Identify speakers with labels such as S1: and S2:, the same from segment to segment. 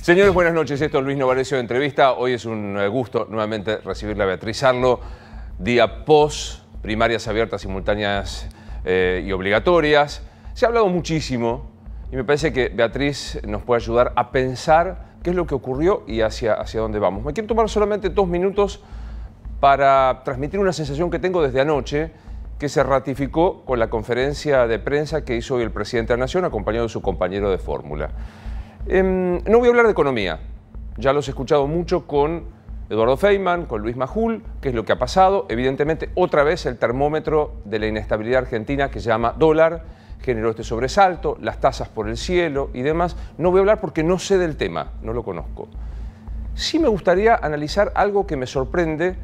S1: Señores, buenas noches. Esto es Luis Novarecio de Entrevista. Hoy es un eh, gusto nuevamente recibirle a Beatriz Arlo. Día post, primarias abiertas, simultáneas eh, y obligatorias. Se ha hablado muchísimo y me parece que Beatriz nos puede ayudar a pensar qué es lo que ocurrió y hacia, hacia dónde vamos. Me quiero tomar solamente dos minutos para transmitir una sensación que tengo desde anoche que se ratificó con la conferencia de prensa que hizo hoy el presidente de la Nación acompañado de su compañero de fórmula. Em, no voy a hablar de economía. Ya los he escuchado mucho con Eduardo Feynman, con Luis Majul, qué es lo que ha pasado. Evidentemente, otra vez el termómetro de la inestabilidad argentina que se llama dólar generó este sobresalto, las tasas por el cielo y demás. No voy a hablar porque no sé del tema, no lo conozco. Sí me gustaría analizar algo que me sorprende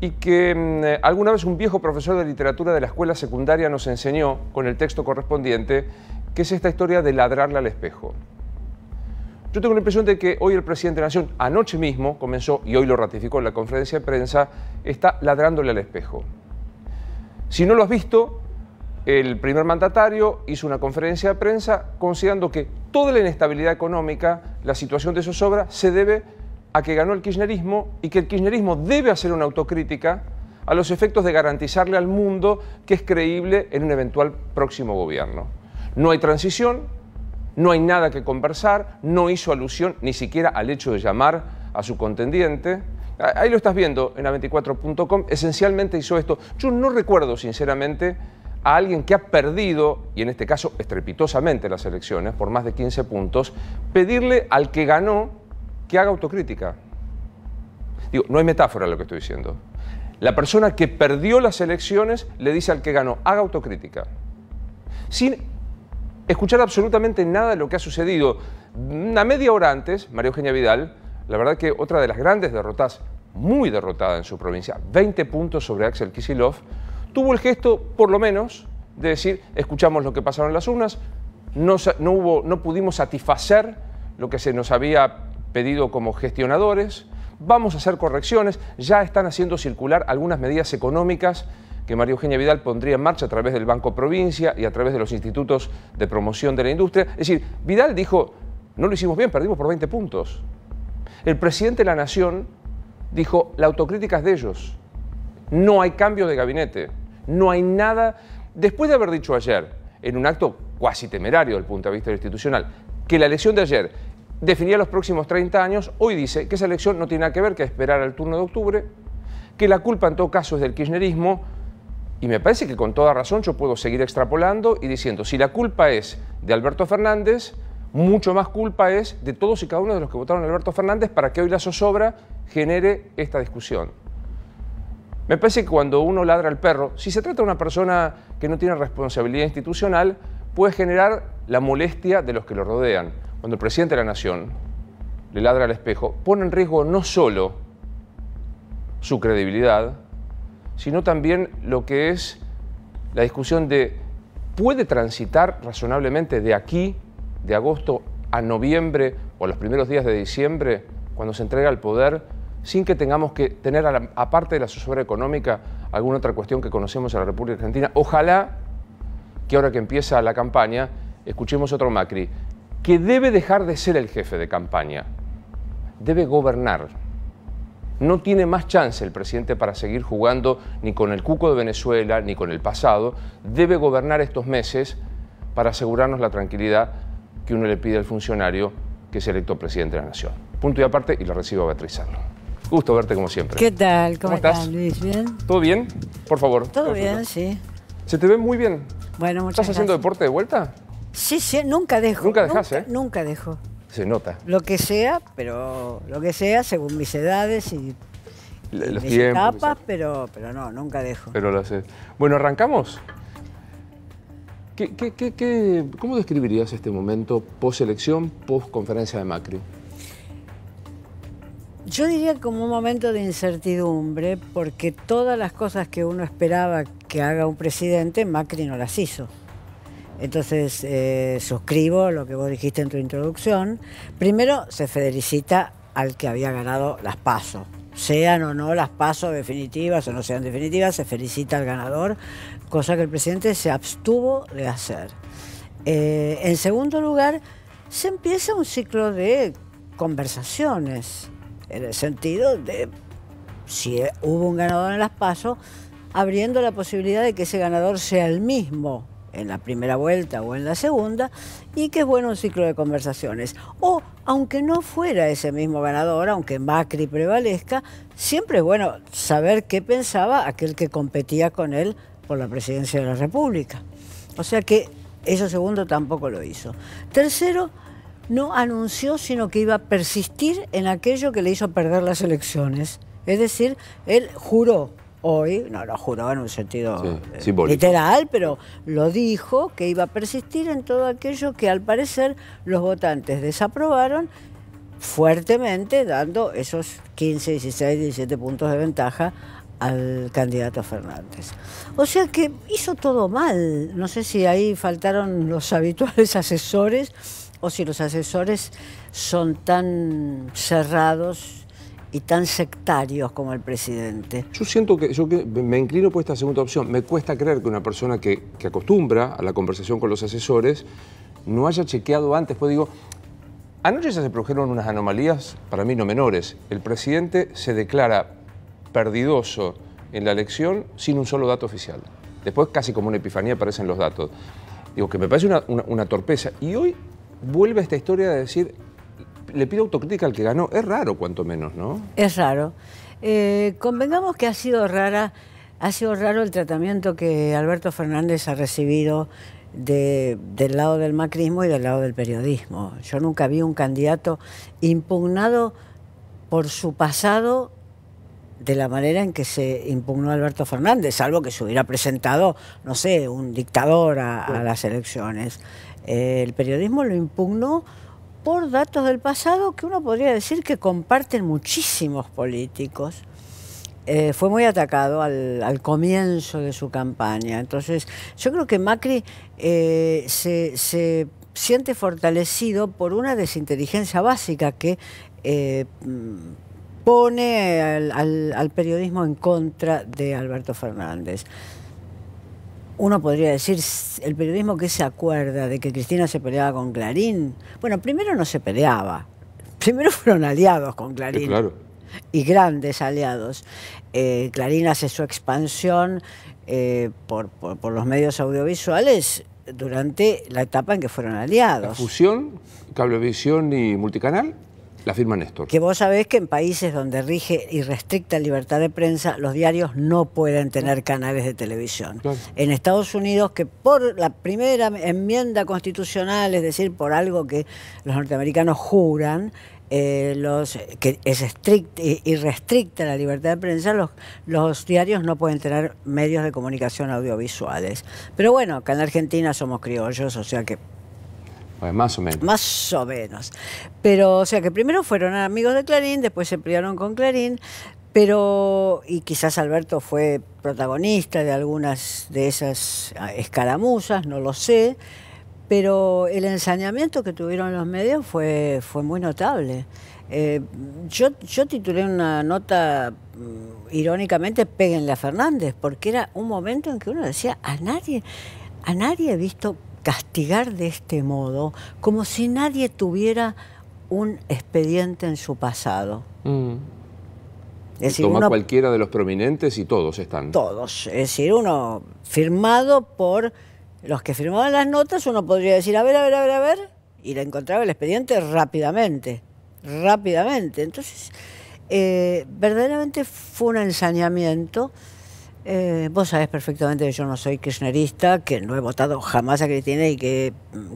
S1: y que em, eh, alguna vez un viejo profesor de literatura de la escuela secundaria nos enseñó con el texto correspondiente, que es esta historia de ladrarle al espejo. Yo tengo la impresión de que hoy el presidente de la Nación, anoche mismo comenzó, y hoy lo ratificó en la conferencia de prensa, está ladrándole al espejo. Si no lo has visto, el primer mandatario hizo una conferencia de prensa considerando que toda la inestabilidad económica, la situación de zozobra, se debe a que ganó el kirchnerismo y que el kirchnerismo debe hacer una autocrítica a los efectos de garantizarle al mundo que es creíble en un eventual próximo gobierno. No hay transición, no hay nada que conversar, no hizo alusión ni siquiera al hecho de llamar a su contendiente. Ahí lo estás viendo en a24.com, esencialmente hizo esto. Yo no recuerdo, sinceramente, a alguien que ha perdido, y en este caso estrepitosamente las elecciones, por más de 15 puntos, pedirle al que ganó que haga autocrítica. Digo, no hay metáfora lo que estoy diciendo. La persona que perdió las elecciones le dice al que ganó, haga autocrítica. Sin escuchar absolutamente nada de lo que ha sucedido. Una media hora antes, María Eugenia Vidal, la verdad que otra de las grandes derrotas, muy derrotada en su provincia, 20 puntos sobre Axel Kisilov, tuvo el gesto, por lo menos, de decir, escuchamos lo que pasaron en las urnas, no, no, hubo, no pudimos satisfacer lo que se nos había pedido como gestionadores, vamos a hacer correcciones, ya están haciendo circular algunas medidas económicas que María Eugenia Vidal pondría en marcha a través del Banco Provincia y a través de los institutos de promoción de la industria. Es decir, Vidal dijo, no lo hicimos bien, perdimos por 20 puntos. El presidente de la Nación dijo, la autocrítica es de ellos. No hay cambio de gabinete, no hay nada. Después de haber dicho ayer, en un acto cuasi temerario desde el punto de vista institucional, que la elección de ayer definía los próximos 30 años, hoy dice que esa elección no tiene nada que ver que esperar al turno de octubre, que la culpa en todo caso es del kirchnerismo, y me parece que con toda razón yo puedo seguir extrapolando y diciendo, si la culpa es de Alberto Fernández, mucho más culpa es de todos y cada uno de los que votaron a Alberto Fernández para que hoy la zozobra genere esta discusión. Me parece que cuando uno ladra al perro, si se trata de una persona que no tiene responsabilidad institucional, puede generar la molestia de los que lo rodean. Cuando el presidente de la Nación le ladra al espejo, pone en riesgo no solo su credibilidad, sino también lo que es la discusión de ¿puede transitar razonablemente de aquí, de agosto a noviembre o los primeros días de diciembre, cuando se entrega el poder, sin que tengamos que tener, aparte de la asesora económica, alguna otra cuestión que conocemos en la República Argentina? Ojalá que ahora que empieza la campaña, escuchemos otro Macri, que debe dejar de ser el jefe de campaña, debe gobernar no tiene más chance el presidente para seguir jugando ni con el cuco de Venezuela ni con el pasado. Debe gobernar estos meses para asegurarnos la tranquilidad que uno le pide al funcionario que es electo presidente de la Nación. Punto y aparte y lo recibo a Beatriz Gusto verte como siempre. ¿Qué tal? ¿Cómo, estás? ¿Bien? ¿Todo bien? Por favor. Todo bien, sí. Se te ve muy bien. Bueno, muchas gracias. ¿Estás haciendo deporte de vuelta? Sí, sí, nunca dejo. Nunca dejaste. ¿eh? Nunca dejo. Se nota.
S2: Lo que sea, pero lo que sea según mis edades y
S1: mis etapas,
S2: pero, pero no, nunca dejo.
S1: Pero lo sé. Bueno, ¿arrancamos? ¿Qué, qué, cómo describirías este momento post-elección, post-conferencia de Macri?
S2: Yo diría como un momento de incertidumbre, porque todas las cosas que uno esperaba que haga un presidente, Macri no las hizo. Entonces, eh, suscribo lo que vos dijiste en tu introducción. Primero, se felicita al que había ganado las pasos, Sean o no las pasos definitivas o no sean definitivas, se felicita al ganador, cosa que el presidente se abstuvo de hacer. Eh, en segundo lugar, se empieza un ciclo de conversaciones, en el sentido de si hubo un ganador en las pasos, abriendo la posibilidad de que ese ganador sea el mismo en la primera vuelta o en la segunda, y que es bueno un ciclo de conversaciones. O, aunque no fuera ese mismo ganador, aunque Macri prevalezca, siempre es bueno saber qué pensaba aquel que competía con él por la presidencia de la República. O sea que eso segundo tampoco lo hizo. Tercero, no anunció sino que iba a persistir en aquello que le hizo perder las elecciones. Es decir, él juró hoy, no lo juró en un sentido eh, literal, pero lo dijo que iba a persistir en todo aquello que al parecer los votantes desaprobaron fuertemente, dando esos 15, 16, 17 puntos de ventaja al candidato Fernández. O sea que hizo todo mal. No sé si ahí faltaron los habituales asesores o si los asesores son tan cerrados y tan sectarios como el
S1: presidente? Yo siento que yo me inclino por esta segunda opción. Me cuesta creer que una persona que, acostumbra a la conversación con los asesores no haya chequeado antes. Pues digo, anoche ya se produjeron unas anomalías para mí no menores. El presidente se declara perdidoso en la elección sin un solo dato oficial. Después casi como una epifanía aparecen los datos. Digo que me parece una, torpeza. Y hoy vuelve esta historia de decir, le pido autocrítica al que ganó. Es raro, cuanto menos, ¿no?
S2: Es raro. Eh, convengamos que ha sido rara, ha sido raro el tratamiento que Alberto Fernández ha recibido del lado del macrismo y del lado del periodismo. Yo nunca vi un candidato impugnado por su pasado de la manera en que se impugnó Alberto Fernández, salvo que se hubiera presentado, no sé, un dictador a, las elecciones. Eh, el periodismo lo impugnó por datos del pasado que uno podría decir que comparten muchísimos políticos. Eh, fue muy atacado al, comienzo de su campaña. Entonces, yo creo que Macri eh, se, siente fortalecido por una desinteligencia básica que eh, pone al periodismo en contra de Alberto Fernández uno podría decir, el periodismo que se acuerda de que Cristina se peleaba con Clarín, bueno, primero no se peleaba, primero fueron aliados con Clarín. Y grandes aliados. Eh, Clarín hace su expansión eh, por, los medios audiovisuales durante la etapa en que fueron aliados.
S1: fusión, cablevisión y multicanal? La firma Néstor.
S2: Que vos sabés que en países donde rige y la libertad de prensa, los diarios no pueden tener canales de televisión. En Estados Unidos, que por la primera enmienda constitucional, es decir, por algo que los norteamericanos juran, eh, los, que es estricta y restricta la libertad de prensa, los, los diarios no pueden tener medios de comunicación audiovisuales. Pero bueno, acá en Argentina somos criollos, o sea que
S1: pues más o menos.
S2: Más o menos. Pero, o sea, que primero fueron amigos de Clarín, después se pelearon con Clarín, pero, y quizás Alberto fue protagonista de algunas de esas ah, escaramuzas, no lo sé, pero el ensañamiento que tuvieron los medios fue, fue muy notable. Eh, yo, yo titulé una nota mm, irónicamente Péguenle a Fernández, porque era un momento en que uno decía, a nadie, a nadie he visto castigar de este modo como si nadie tuviera un expediente en su pasado.
S1: Mm. Toma cualquiera de los prominentes y todos están.
S2: Todos. Es decir, uno firmado por los que firmaban las notas, uno podría decir, a ver, a ver, a ver, a ver, y le encontraba el expediente rápidamente, rápidamente. Entonces, eh, verdaderamente fue un ensañamiento eh, vos sabés perfectamente que yo no soy kirchnerista, que no he votado jamás a Cristina y que he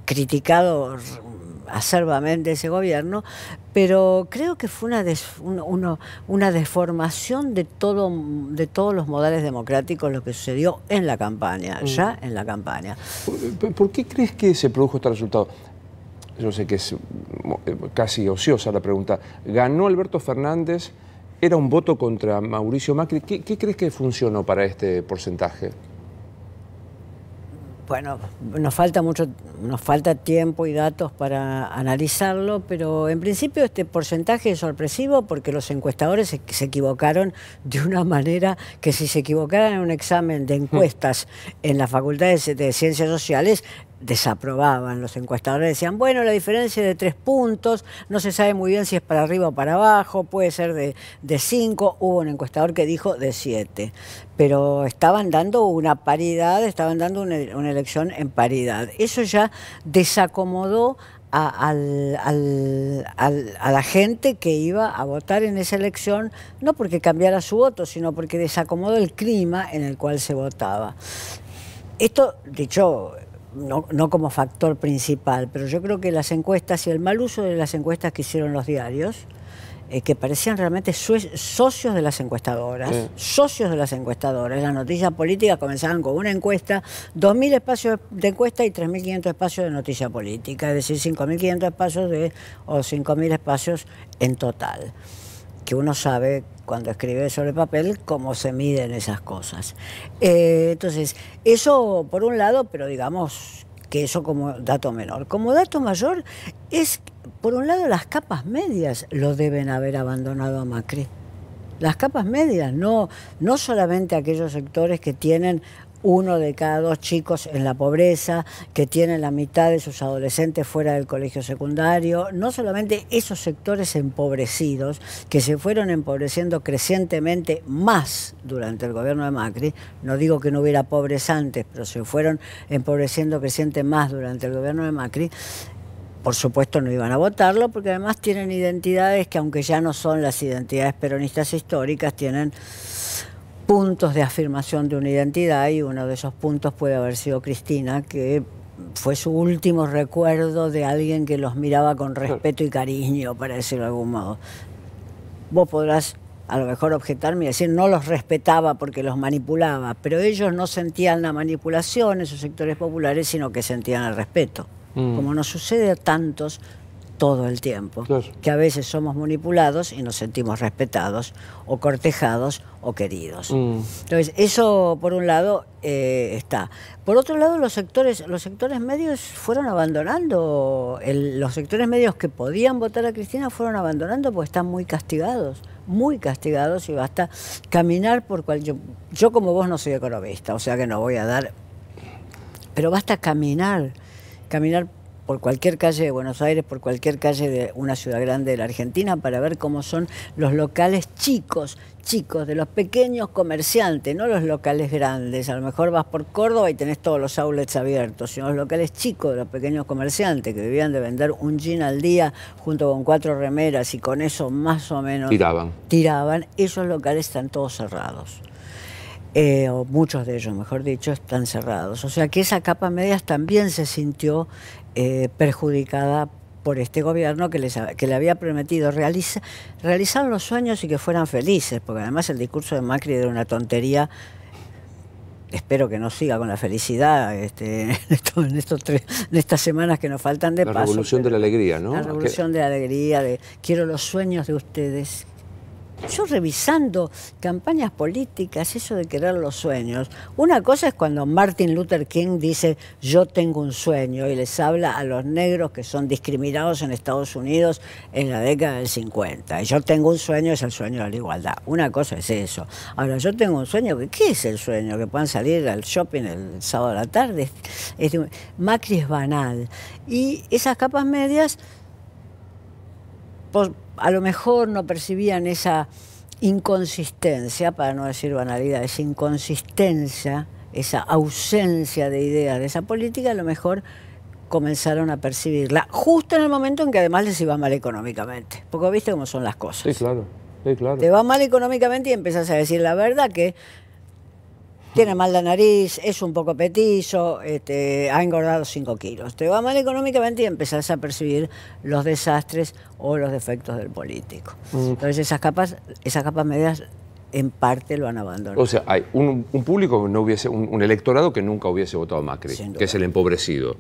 S2: criticado acerbamente ese gobierno, pero creo que fue una, deformación de, todo, de todos los modales democráticos lo que sucedió en la campaña, mm. ya en la campaña.
S1: Eh, ¿Por qué crees que se produjo este resultado? Yo sé que es eh, casi ociosa la pregunta. ¿Ganó Alberto Fernández era un voto contra Mauricio Macri. ¿Qué, crees que funcionó para este porcentaje?
S2: Bueno, nos falta mucho, nos falta tiempo y datos para analizarlo, pero en principio este porcentaje es sorpresivo porque los encuestadores se, equivocaron de una manera que si se equivocaran en un examen de encuestas en la facultad de ciencias sociales, desaprobaban los encuestadores, decían, bueno, la diferencia es de tres puntos, no se sabe muy bien si es para arriba o para abajo, puede ser de, cinco, hubo un encuestador que dijo de siete, pero estaban dando una paridad, estaban dando una, elección en paridad. Eso ya desacomodó a, a, la gente que iba a votar en esa elección, no porque cambiara su voto, sino porque desacomodó el clima en el cual se votaba. Esto, dicho no, como factor principal, pero yo creo que las encuestas y el mal uso de las encuestas que hicieron los diarios, eh, que parecían realmente socios de las encuestadoras, socios de las encuestadoras. Las noticias políticas comenzaban con una encuesta, 2.000 espacios de encuesta y 3.500 espacios de noticia política, es decir, 5.500 espacios de, o 5.000 espacios en total que uno sabe cuando escribe sobre papel cómo se miden esas cosas. Eh, entonces, eso por un lado, pero digamos que eso como dato menor. Como dato mayor es, por un lado, las capas medias lo deben haber abandonado a Macri. Las capas medias, no, no solamente aquellos sectores que tienen uno de cada dos chicos en la pobreza, que tienen la mitad de sus adolescentes fuera del colegio secundario, no solamente esos sectores empobrecidos, que se fueron empobreciendo crecientemente más durante el gobierno de Macri, no digo que no hubiera pobres antes, pero se fueron empobreciendo crecientemente más durante el gobierno de Macri, por supuesto no iban a votarlo porque además tienen identidades que aunque ya no son las identidades peronistas históricas, tienen puntos de afirmación de una identidad y uno de esos puntos puede haber sido Cristina, que fue su último recuerdo de alguien que los miraba con respeto y cariño, para decirlo de algún modo. Vos podrás a lo mejor objetarme y decir no los respetaba porque los manipulaba, pero ellos no sentían la manipulación en sus sectores populares, sino que sentían el respeto, mm. como nos sucede a tantos todo el tiempo, que a veces somos manipulados y nos sentimos respetados o cortejados o queridos. Mm. Entonces, eso por un lado eh, está. Por otro lado, los sectores, los sectores medios fueron abandonando, los sectores medios que podían votar a Cristina fueron abandonando porque están muy castigados, muy castigados y basta caminar por cual... Yo, yo como vos no soy economista, o sea que no voy a dar... Pero basta caminar, caminar por cualquier calle de Buenos Aires, por cualquier calle de una ciudad grande de la Argentina, para ver cómo son los locales chicos, chicos, de los pequeños comerciantes, no los locales grandes. A lo mejor vas por Córdoba y tenés todos los outlets abiertos, sino los locales chicos de los pequeños comerciantes que vivían de vender un jean al día junto con cuatro remeras y con eso más o menos tiraban. Tiraban, esos locales están todos cerrados. Eh, o muchos de ellos, mejor dicho, están cerrados. O sea que esa capa media también se sintió eh, perjudicada por este gobierno que, les, que le había prometido realizar los sueños y que fueran felices, porque además el discurso de Macri era una tontería. Espero que no siga con la felicidad este, en, estos, estas semanas que nos faltan de La revolución
S1: de la alegría, ¿no? La revolución
S2: de la alegría, de quiero los sueños de ustedes, yo revisando campañas políticas, eso de querer los sueños. Una cosa es cuando Martin Luther King dice, yo tengo un sueño, y les habla a los negros que son discriminados en Estados Unidos en la década del 50. yo tengo un sueño, es el sueño de la igualdad. Una cosa es eso. Ahora, yo tengo un sueño, ¿qué es el sueño? Que puedan salir al shopping el sábado a la tarde. Macri es banal. Y esas capas medias... Pues, a lo mejor no percibían esa inconsistencia, para no decir banalidad, esa inconsistencia, esa ausencia de ideas de esa política, a lo mejor comenzaron a percibirla, justo en el momento en que además les iba mal económicamente, porque viste cómo son las cosas. Sí, claro. Sí, claro. Te va mal económicamente y empezás a decir la verdad que tiene mal la nariz, es un poco petizo, este, ha engordado 5 kilos. Te va mal económicamente y empezás a percibir los desastres o los defectos del político. Mm. Entonces esas capas, medias en parte lo han abandonado. O sea,
S1: hay un, público, no hubiese, un, electorado que nunca hubiese votado Macri, que es el empobrecido.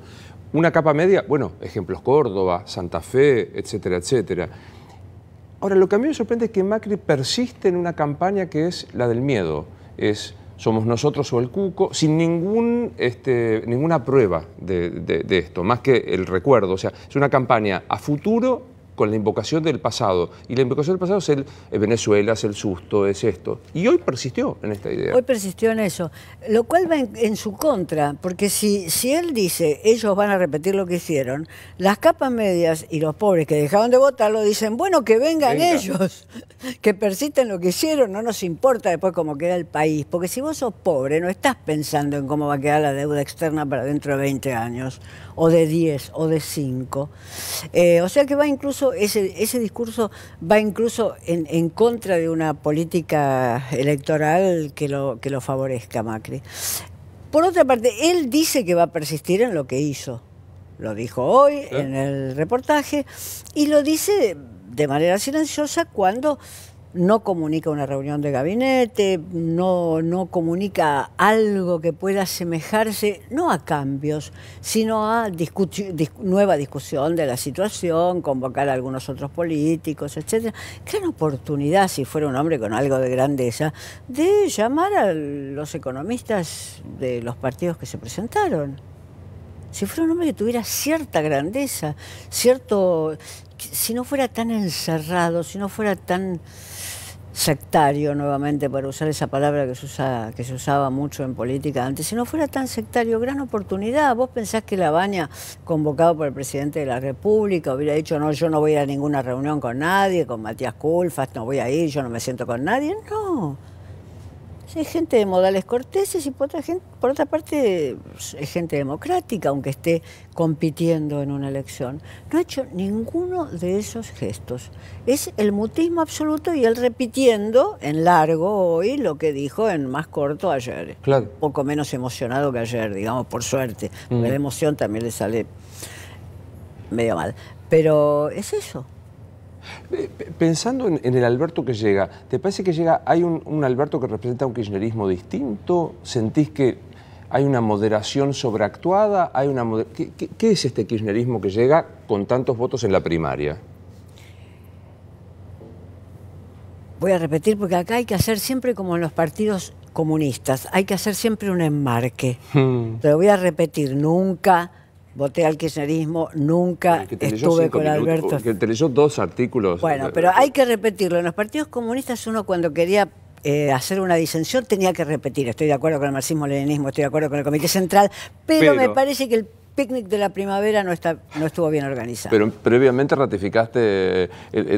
S1: Una capa media, bueno, ejemplos Córdoba, Santa Fe, etcétera, etcétera. Ahora, lo que a mí me sorprende es que Macri persiste en una campaña que es la del miedo. Es somos nosotros o el cuco, sin ningún, este, ninguna prueba de, de esto, más que el recuerdo. O sea, es una campaña a futuro con la invocación del pasado. Y la invocación del pasado es el eh, Venezuela, es el susto, es esto. Y hoy persistió en esta idea. Hoy
S2: persistió en eso, lo cual va en, su contra, porque si, si él dice, ellos van a repetir lo que hicieron, las capas medias y los pobres que dejaron de votarlo dicen, bueno, que vengan ellos, que persisten lo que hicieron, no nos importa después cómo queda el país, porque si vos sos pobre no estás pensando en cómo va a quedar la deuda externa para dentro de 20 años, o de 10, o de 5. Eh, o sea que va incluso ese, discurso va incluso en, contra de una política electoral que lo, que lo favorezca Macri. Por otra parte, él dice que va a persistir en lo que hizo. Lo dijo hoy en el reportaje y lo dice de manera silenciosa cuando no comunica una reunión de gabinete, no, no comunica algo que pueda asemejarse, no a cambios, sino a nueva discusión de la situación, convocar a algunos otros políticos, etc. Gran oportunidad, si fuera un hombre con algo de grandeza, de llamar a los economistas de los partidos que se presentaron. Si fuera un hombre que tuviera cierta grandeza, cierto, si no fuera tan encerrado, si no fuera tan sectario nuevamente para usar esa palabra que se, usa, que se usaba mucho en política antes, si no fuera tan sectario, gran oportunidad. ¿Vos pensás que la Baña, convocado por el presidente de la República, hubiera dicho, no, yo no voy a ninguna reunión con nadie, con Matías Culfas, no voy a ir, yo no me siento con nadie? No. Es gente de modales corteses y por otra, gente, por otra parte es pues, gente democrática, aunque esté compitiendo en una elección. No ha hecho ninguno de esos gestos. Es el mutismo absoluto y él repitiendo en largo hoy lo que dijo en más corto ayer. Un Poco menos emocionado que ayer, digamos, por suerte. Porque mm. La
S1: emoción también le sale medio mal.
S2: Pero es eso.
S1: Pensando en, el Alberto que llega, ¿te parece que llega, hay un, Alberto que representa un kirchnerismo distinto? ¿Sentís que hay una moderación sobreactuada? Hay una ¿Qué, es este kirchnerismo que llega con tantos votos en la primaria?
S2: Voy a repetir porque acá hay que hacer siempre como en los partidos comunistas, hay que hacer siempre un enmarque. pero hmm. voy a repetir, nunca voté al kirchnerismo, nunca estuve con Alberto. que
S1: te leyó dos artículos. Bueno, eh, pero eh,
S2: hay que repetirlo. En los partidos comunistas uno cuando quería eh, hacer una disensión tenía que repetir. Estoy de acuerdo con el marxismo-leninismo, estoy de acuerdo con el Comité Central, pero, me parece que el picnic de la primavera no, estuvo bien organizado.
S1: Pero previamente ratificaste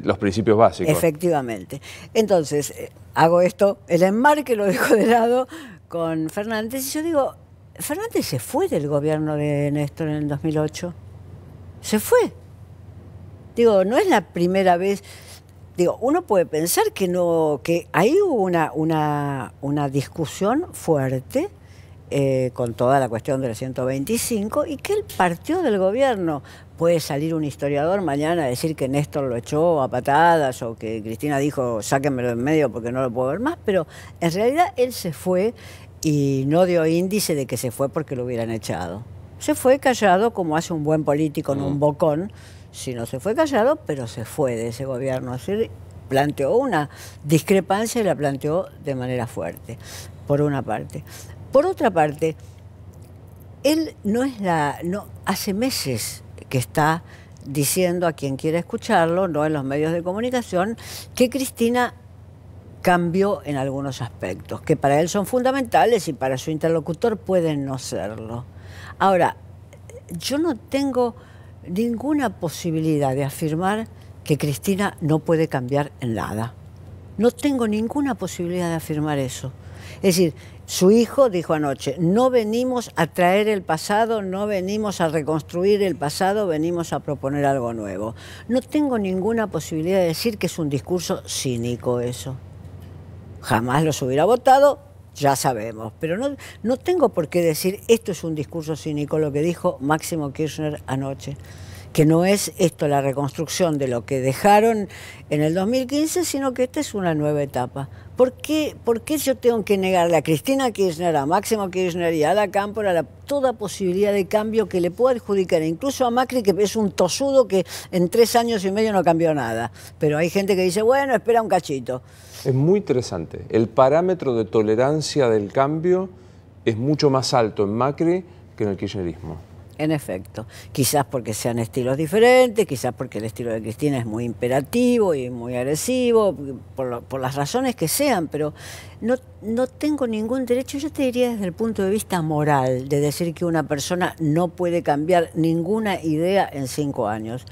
S1: los principios básicos.
S2: Efectivamente. Entonces, hago esto, el enmarque lo dejo de lado con Fernández y yo digo, Fernández se fue del gobierno de Néstor en el 2008. Se fue. Digo, no es la primera vez. Digo, uno puede pensar que no, que ahí hubo una, una, discusión fuerte eh, con toda la cuestión del 125 y que él partió del gobierno. Puede salir un historiador mañana a decir que Néstor lo echó a patadas o que Cristina dijo sáquenmelo en medio porque no lo puedo ver más, pero en realidad él se fue y no dio índice de que se fue porque lo hubieran echado. Se fue callado como hace un buen político en un mm. bocón, si no se fue callado, pero se fue de ese gobierno. Así planteó una discrepancia y la planteó de manera fuerte, por una parte. Por otra parte, él no es la. No, hace meses que está diciendo a quien quiera escucharlo, no en los medios de comunicación, que Cristina cambio en algunos aspectos, que para él son fundamentales y para su interlocutor pueden no serlo. Ahora, yo no tengo ninguna posibilidad de afirmar que Cristina no puede cambiar en nada. No tengo ninguna posibilidad de afirmar eso. Es decir, su hijo dijo anoche, no venimos a traer el pasado, no venimos a reconstruir el pasado, venimos a proponer algo nuevo. No tengo ninguna posibilidad de decir que es un discurso cínico eso jamás los hubiera votado, ya sabemos. Pero no, tengo por qué decir, esto es un discurso cínico lo que dijo Máximo Kirchner anoche que no es esto la reconstrucción de lo que dejaron en el 2015, sino que esta es una nueva etapa. ¿Por qué, yo tengo que negarle a Cristina Kirchner, a Máximo Kirchner y a Ada Cámpora toda posibilidad de cambio que le pueda adjudicar, incluso a Macri, que es un tosudo que en tres años y medio no cambió nada? Pero hay gente que dice, bueno, espera un cachito.
S1: Es muy interesante. El parámetro de tolerancia del cambio es mucho más alto en Macri que en el kirchnerismo.
S2: En efecto, quizás porque sean estilos diferentes, quizás porque el estilo de Cristina es muy imperativo y muy agresivo, por, las razones que sean, pero no, no tengo ningún derecho, yo te diría desde el punto de vista moral, de decir que una persona no puede cambiar ninguna idea en cinco años.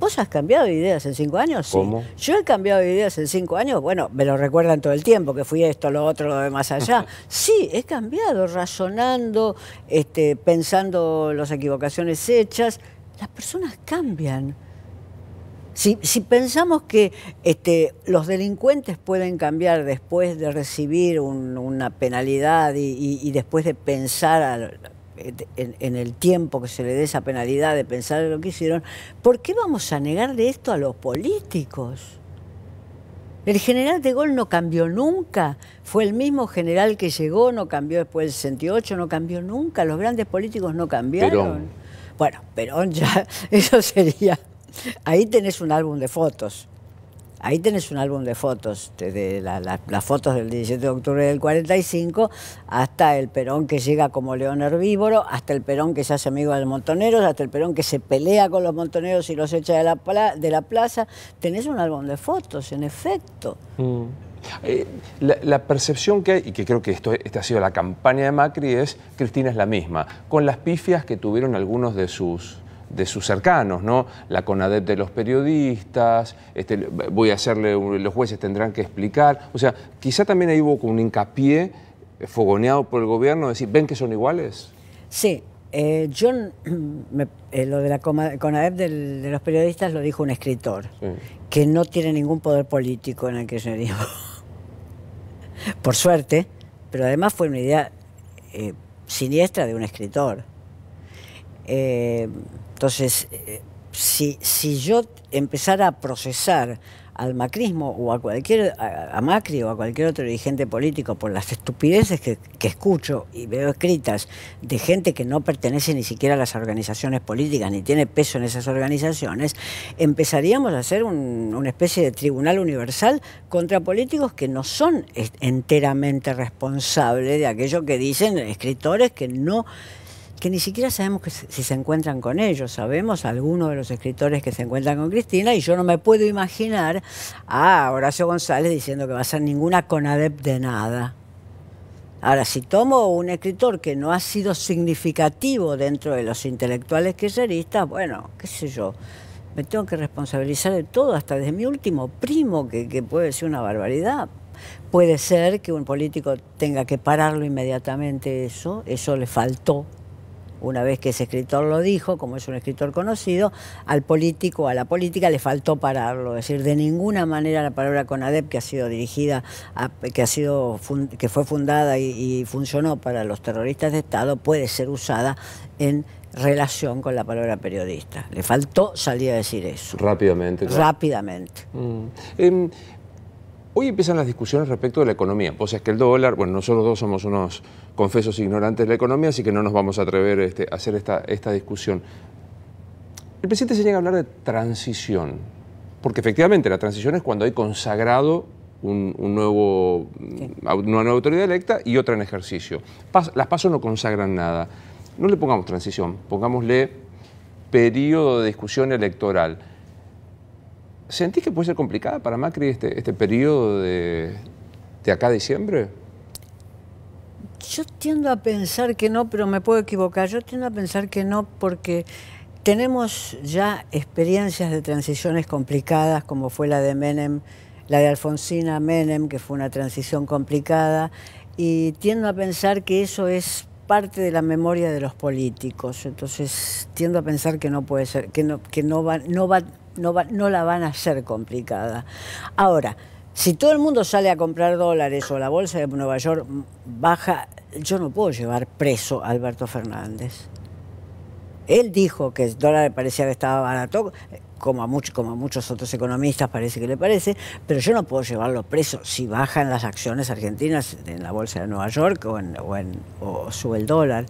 S2: ¿Vos has cambiado de ideas en cinco años? Sí. Yo he cambiado de ideas en cinco años. Bueno, me lo recuerdan todo el tiempo, que fui esto, lo otro, lo más allá. sí, he cambiado, razonando, este, pensando las equivocaciones hechas. Las personas cambian. Si, pensamos que este, los delincuentes pueden cambiar después de recibir una penalidad y, después de pensar a... Eh, en, el tiempo que se le dé esa penalidad de pensar en lo que hicieron, ¿por qué vamos a negarle esto a los políticos? El general de Gaulle no cambió nunca, fue el mismo general que llegó, no cambió después del 68, no cambió nunca, los grandes políticos no cambiaron. Bueno, Perón ya, eso sería, ahí tenés un álbum de fotos. Ahí tenés un álbum de fotos, desde las fotos del 17 de octubre del 45 hasta el Perón que llega como león herbívoro, hasta el Perón que se hace amigo de los montoneros, hasta el Perón que se pelea con los montoneros y los echa de la, de la plaza. Tenés un álbum de fotos, en efecto.
S1: Mm. Eh, la, percepción que hay, y que creo que esto, esta ha sido la campaña de Macri, es Cristina es la misma, con las pifias que tuvieron algunos de sus de sus cercanos, ¿no? La CONADEP de los periodistas, este, voy a hacerle, los jueces tendrán que explicar. O sea, quizá también ahí hubo un hincapié eh, fogoneado por el gobierno, de decir, ¿ven que son iguales? Sí, eh, yo,
S2: eh, lo de la CONADEP de los periodistas lo dijo un escritor, que no tiene ningún poder político en el que kirchnerismo. Por suerte, pero además fue una idea siniestra de un escritor. Eh, entonces, eh, si, si yo empezara a procesar al macrismo o a cualquier a Macri o a cualquier otro dirigente político por las estupideces que, escucho y veo escritas de gente que no pertenece ni siquiera a las organizaciones políticas ni tiene peso en esas organizaciones, empezaríamos a hacer una especie de tribunal universal contra políticos que no son enteramente responsables de aquello que dicen escritores que no que ni siquiera sabemos si se encuentran con ellos. Sabemos algunos de los escritores que se encuentran con Cristina y yo no me puedo imaginar a Horacio González diciendo que va a ser ninguna CONADEP de nada. Ahora, si tomo un escritor que no ha sido significativo dentro de los intelectuales kirchneristas, bueno, qué sé yo, me tengo que responsabilizar de todo, hasta desde mi último primo, que, puede ser una barbaridad. Puede ser que un político tenga que pararlo inmediatamente eso, eso le faltó una vez que ese escritor lo dijo, como es un escritor conocido, al político, a la política le faltó pararlo. Es decir, de ninguna manera la palabra CONADEP, que ha sido dirigida, que, ha sido, que fue fundada y, funcionó para los terroristas de Estado, puede ser usada en relación con la palabra periodista. Le faltó salir a decir eso.
S1: Rápidamente.
S2: Rápidamente.
S1: Mm. Em, Hoy empiezan las discusiones respecto de la economía. Pues es que el dólar, bueno, nosotros dos somos unos confesos ignorantes de la economía, así que no nos vamos a atrever este, a hacer esta, discusión. El presidente se llega a hablar de transición, porque efectivamente la transición es cuando hay consagrado un, nuevo, una nueva autoridad electa y otra en ejercicio. las pasos no consagran nada. No le pongamos transición, pongámosle periodo de discusión electoral. ¿Sentís que puede ser complicada para Macri este, este periodo de, acá a diciembre?
S2: Yo tiendo a pensar que no, pero me puedo equivocar. Yo tiendo a pensar que no porque tenemos ya experiencias de transiciones complicadas, como fue la de Menem, la de Alfonsina Menem, que fue una transición complicada, y tiendo a pensar que eso es parte de la memoria de los políticos. Entonces tiendo a pensar que no puede ser, que no, que no va, no va, no, la van a hacer complicada. Ahora, si todo el mundo sale a comprar dólares o la bolsa de Nueva York baja, yo no puedo llevar preso a Alberto Fernández. Él dijo que el dólar parecía que estaba barato, como a, como a muchos otros economistas parece que le parece, pero yo no puedo llevarlo preso si bajan las acciones argentinas en la Bolsa de Nueva York o sube el dólar.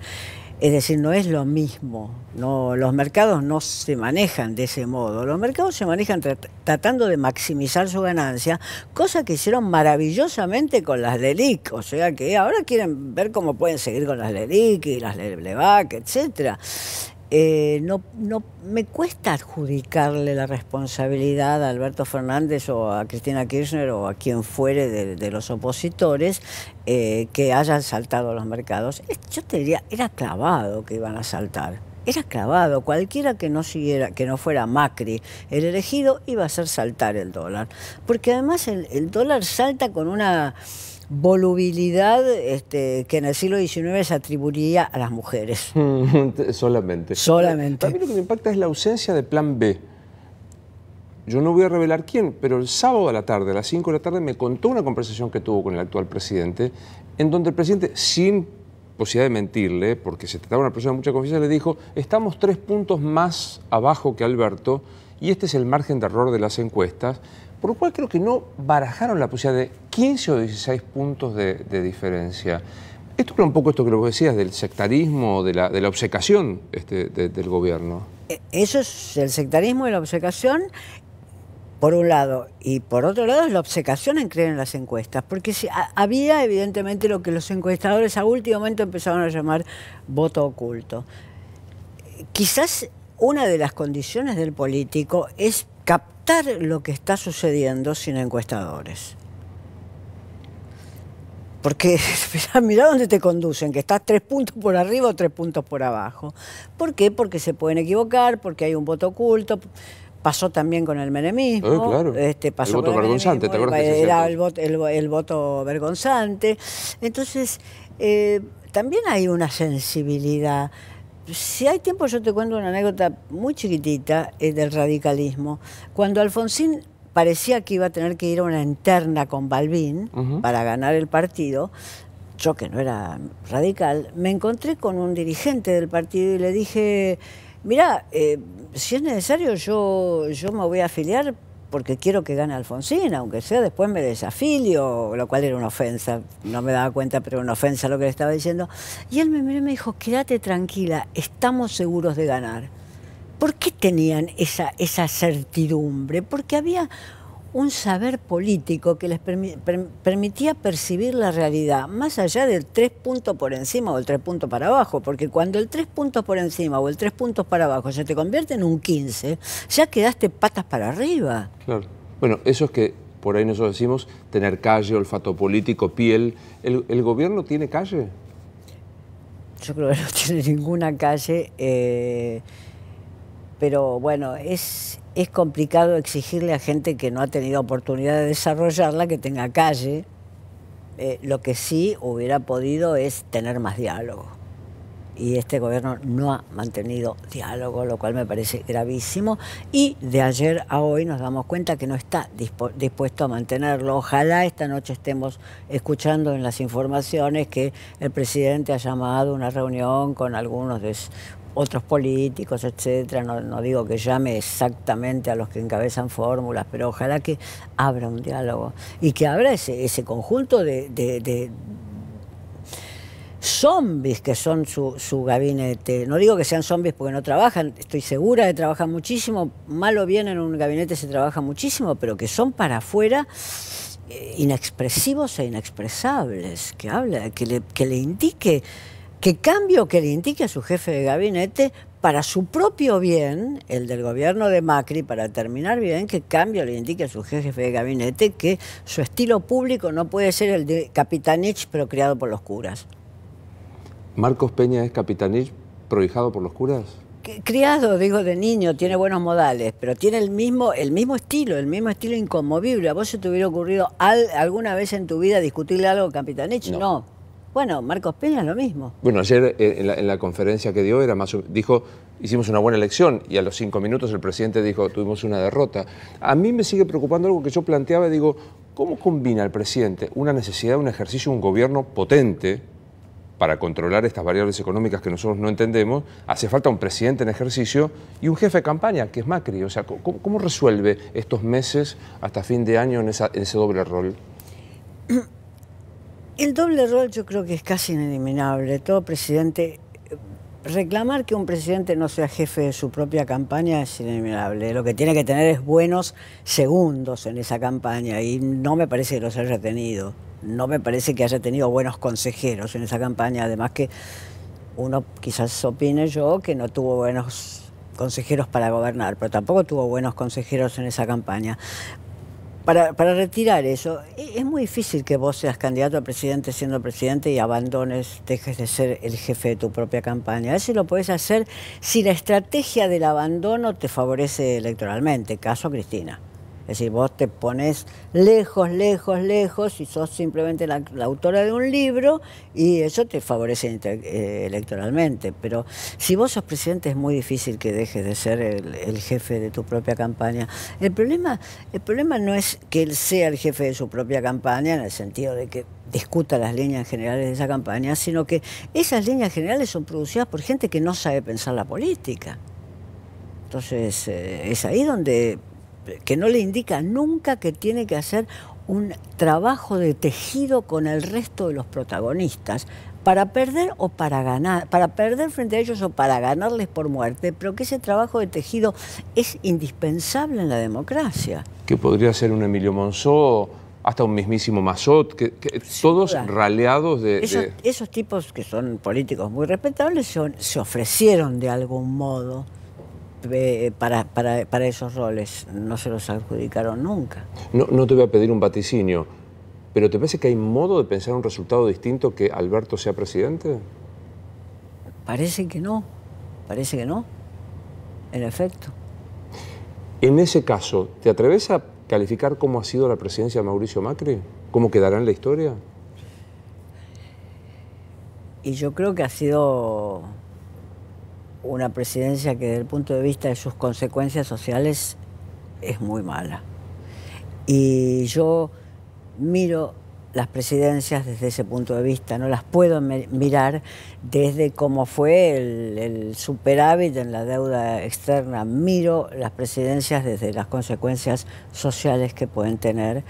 S2: Es decir, no es lo mismo. No, los mercados no se manejan de ese modo. Los mercados se manejan tratando de maximizar su ganancia, cosa que hicieron maravillosamente con las LELIC. O sea que ahora quieren ver cómo pueden seguir con las LELIC y las LEVAC, etcétera. Eh, no, no me cuesta adjudicarle la responsabilidad a Alberto Fernández o a Cristina Kirchner o a quien fuere de, los opositores eh, que hayan saltado los mercados. Yo te diría, era clavado que iban a saltar era clavado. Cualquiera que no siguiera, que no fuera Macri el elegido, iba a hacer saltar el dólar. Porque además el dólar salta con una volubilidad este, que en el siglo XIX se atribuía a las mujeres.
S1: Solamente. Solamente. A mí lo que me impacta es la ausencia de plan B. Yo no voy a revelar quién, pero el sábado a la tarde, a las 5 de la tarde, me contó una conversación que tuvo con el actual presidente, en donde el presidente, sin posibilidad de mentirle, porque se trataba de una persona de mucha confianza, le dijo, estamos tres puntos más abajo que Alberto, y este es el margen de error de las encuestas, por lo cual creo que no barajaron la posibilidad de 15 o 16 puntos de, diferencia. Esto es un poco esto que vos decías del sectarismo, de la, de la obsecación este, del gobierno.
S2: E, eso es el sectarismo y la obsecación, por un lado, y por otro lado es la obsecación en creer en las encuestas, porque si, había evidentemente lo que los encuestadores a último momento empezaron a llamar voto oculto. Quizás una de las condiciones del político es captar lo que está sucediendo sin encuestadores. Porque mira dónde te conducen, que estás tres puntos por arriba o tres puntos por abajo. ¿Por qué? Porque se pueden equivocar, porque hay un voto oculto. Pasó también con el menemismo. Ah, este, pasó el voto vergonzante, ¿te acuerdas? Era el voto, vergonzante. Entonces, eh, también hay una sensibilidad si hay tiempo yo te cuento una anécdota muy chiquitita eh, del radicalismo. Cuando Alfonsín parecía que iba a tener que ir a una interna con Balbín para ganar el partido, yo que no era radical, me encontré con un dirigente del partido y le dije, mira, eh, si es necesario yo, yo me voy a afiliar porque quiero que gane Alfonsín, aunque sea después me desafilio, lo cual era una ofensa, no me daba cuenta, pero era una ofensa lo que le estaba diciendo. Y él me miró y me dijo, quédate tranquila, estamos seguros de ganar. ¿Por qué tenían esa, esa certidumbre? Porque había un saber político que les permitía percibir la realidad, más allá del tres puntos por encima o el tres puntos para abajo, porque cuando el tres puntos por encima o el tres puntos para abajo se te convierte en un 15, ya quedaste patas para arriba.
S1: Claro. Bueno, eso es que por ahí nosotros decimos tener calle, olfato político, piel. ¿El, gobierno tiene calle?
S2: Yo creo que no tiene ninguna calle. Eh, pero bueno, es, es complicado exigirle a gente que no ha tenido oportunidad de desarrollarla que tenga calle. Eh, lo que sí hubiera podido es tener más diálogo. Y este gobierno no ha mantenido diálogo, lo cual me parece gravísimo. Y de ayer a hoy nos damos cuenta que no está dispuesto a mantenerlo. Ojalá esta noche estemos escuchando en las informaciones que el presidente ha llamado una reunión con algunos de otros políticos, etcétera. No, digo que llame exactamente a los que encabezan fórmulas, pero ojalá que abra un diálogo y que abra ese, ese conjunto de, zombies que son su, gabinete. No digo que sean zombies porque no trabajan, estoy segura que trabajan muchísimo, mal o bien en un gabinete se trabaja muchísimo, pero que son para afuera eh, inexpresivos e inexpresables, que, habla, que le, que le indique que cambio que le indique a su jefe de gabinete para su propio bien, el del gobierno de Macri, para terminar bien, que cambio le indique a su jefe de gabinete que su estilo público no puede ser el de Capitanich, pero criado por los curas.
S1: ¿Marcos Peña es Capitanich, prohijado por los curas?
S2: criado, digo, de niño, tiene buenos modales, pero tiene el mismo, el mismo estilo, el mismo estilo inconmovible. ¿A vos se te hubiera ocurrido alguna vez en tu vida discutirle algo a Capitanich? no. Bueno, Marcos Peña es lo mismo.
S1: Bueno, ayer eh, en la, conferencia que dio era más, dijo, hicimos una buena elección y a los cinco minutos el presidente dijo, tuvimos una derrota. A mí me sigue preocupando algo que yo planteaba, digo, ¿cómo combina el presidente una necesidad, un ejercicio, un gobierno potente para controlar estas variables económicas que nosotros no entendemos? Hace falta un presidente en ejercicio y un jefe de campaña, que es Macri. O sea, ¿cómo, resuelve estos meses hasta fin de año en ese doble rol?
S2: El doble rol yo creo que es casi ineliminable. Todo presidente reclamar que un presidente no sea jefe de su propia campaña es ineliminable. Lo que tiene que tener es buenos segundos en esa campaña y no me parece que los haya tenido. No me parece que haya tenido buenos consejeros en esa campaña. Además que uno quizás opine yo que no tuvo buenos consejeros para gobernar, pero tampoco tuvo buenos consejeros en esa campaña para, para, retirar eso, e, es muy difícil que vos seas candidato a presidente siendo presidente y abandones, dejes de ser el jefe de tu propia campaña. Eso lo puedes hacer si la estrategia del abandono te favorece electoralmente, caso Cristina. Es decir, vos te pones lejos, lejos, lejos y sos simplemente la, autora de un libro y eso te favorece eh, electoralmente. Pero si vos sos presidente es muy difícil que dejes de ser el, jefe de tu propia campaña. El problema, el problema no es que él sea el jefe de su propia campaña en el sentido de que discuta las líneas generales de esa campaña, sino que esas líneas generales son producidas por gente que no sabe pensar la política. Entonces, eh, es ahí donde que no le indica nunca que tiene que hacer un trabajo de tejido con el resto de los protagonistas para perder o para ganar, para perder frente a ellos o para ganarles por muerte, pero que ese trabajo de tejido es indispensable en la democracia.
S1: Que podría ser un Emilio Monzó, hasta un mismísimo Mazot, que, todos raleados de,
S2: esos, tipos que son políticos muy respetables se ofrecieron de algún modo para, para, esos roles, no se los adjudicaron
S1: nunca. No, no te voy a pedir un vaticinio, pero ¿te parece que hay modo de pensar un resultado distinto que Alberto sea presidente?
S2: Parece que no,
S1: parece que no, en efecto. En ese caso, ¿te atreves a calificar cómo ha sido la presidencia de Mauricio Macri? ¿Cómo quedará en la historia?
S2: Y yo creo que ha sido una presidencia que desde el punto de vista de sus consecuencias sociales es muy mala. Y yo miro las presidencias desde ese punto de vista, no las puedo mirar desde cómo fue el, superávit en la deuda externa, miro las presidencias desde las consecuencias sociales que pueden tener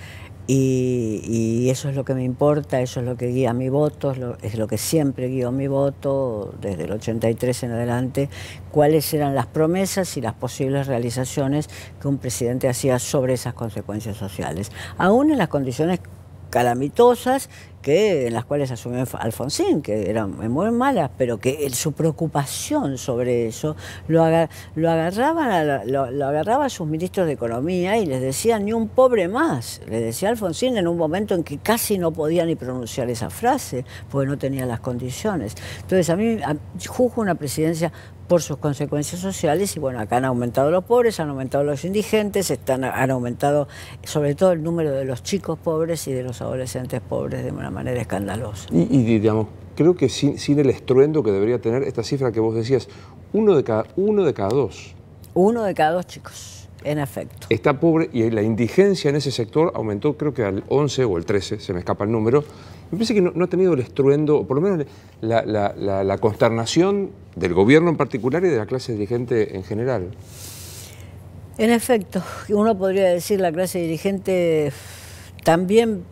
S2: y, eso es lo que me importa, eso es lo que guía mi voto, es lo, que siempre guió mi voto desde el 83 en adelante, cuáles eran las promesas y las posibles realizaciones que un presidente hacía sobre esas consecuencias sociales, aún en las condiciones calamitosas que, en las cuales asumió Alfonsín, que eran muy malas, pero que su preocupación sobre eso lo, lo agarraban agarraba a sus ministros de Economía y les decía ni un pobre más. Le decía Alfonsín en un momento en que casi no podía ni pronunciar esa frase, porque no tenía las condiciones. Entonces, a mí juzgo una presidencia por sus consecuencias sociales y bueno, acá han aumentado los pobres, han aumentado los indigentes, están, han aumentado sobre todo el número de los chicos pobres y de los adolescentes pobres de una manera escandalosa. Y,
S1: digamos, creo que sin, el estruendo que debería tener esta cifra que vos decías, uno de cada, uno de cada dos.
S2: Uno de cada dos chicos. En efecto.
S1: Está pobre y la indigencia en ese sector aumentó creo que al 11 o el 13, se me escapa el número, me parece que no, ha tenido el estruendo, o por lo menos la, consternación del gobierno en particular y de la clase dirigente en general.
S2: En efecto, uno podría decir la clase dirigente también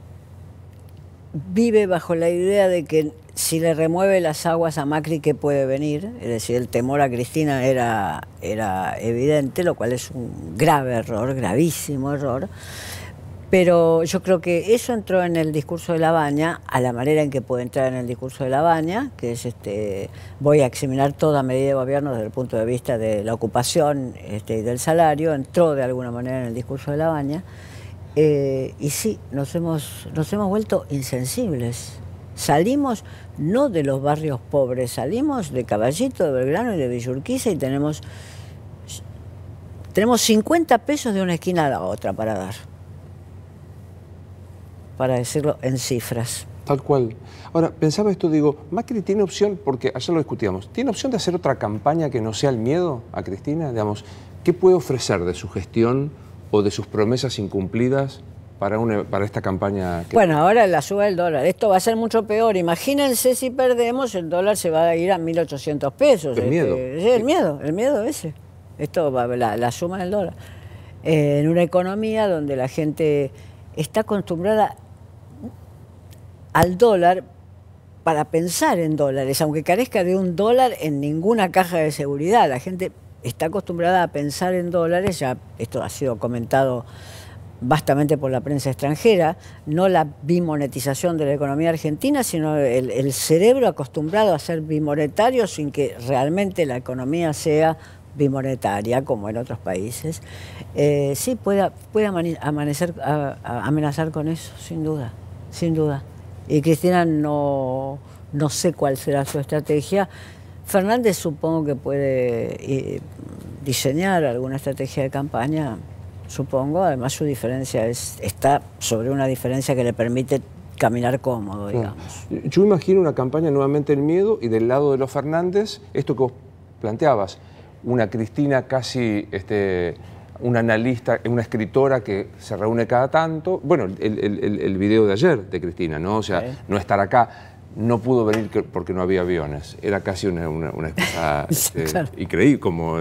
S2: vive bajo la idea de que si le remueve las aguas a Macri, ¿qué puede venir? Es decir, el temor a Cristina era, era evidente, lo cual es un grave error, gravísimo error. Pero yo creo que eso entró en el discurso de La Baña, a la manera en que puede entrar en el discurso de La Baña, que es este, voy a examinar toda medida de gobierno desde el punto de vista de la ocupación este, y del salario, entró de alguna manera en el discurso de La Baña. Eh, y sí, nos hemos, nos hemos vuelto insensibles. Salimos no de los barrios pobres, salimos de Caballito, de Belgrano y de Villurquiza y tenemos, tenemos 50 pesos de una esquina a la otra para dar
S1: para decirlo en cifras. Tal cual. Ahora, pensaba esto, digo, Macri tiene opción, porque ayer lo discutíamos, ¿tiene opción de hacer otra campaña que no sea el miedo a Cristina? Digamos, ¿qué puede ofrecer de su gestión o de sus promesas incumplidas para, una, para esta campaña?
S2: Bueno, ahora la suba del dólar. Esto va a ser mucho peor. Imagínense si perdemos, el dólar se va a ir a 1.800 pesos. El miedo. Este, el miedo, el miedo ese. Esto va, la, la suma del dólar. Eh, en una economía donde la gente está acostumbrada al dólar para pensar en dólares, aunque carezca de un dólar en ninguna caja de seguridad. La gente está acostumbrada a pensar en dólares, ya esto ha sido comentado vastamente por la prensa extranjera, no la bimonetización de la economía argentina, sino el, cerebro acostumbrado a ser bimonetario sin que realmente la economía sea bimonetaria, como en otros países, eh, sí puede, amanecer, amenazar con eso, sin duda, sin duda. Y Cristina no, sé cuál será su estrategia. Fernández supongo que puede eh, diseñar alguna estrategia de campaña, supongo. Además su diferencia es, está sobre una diferencia que le permite caminar cómodo, mm. digamos.
S1: Yo imagino una campaña nuevamente el miedo y del lado de los Fernández, esto que vos planteabas, una Cristina casi este, un analista, una escritora que se reúne cada tanto. Bueno, el, el, video de ayer de Cristina, ¿no? O sea, no estar acá. No pudo venir porque no había aviones. Era casi una, una, una este, increíble. Como,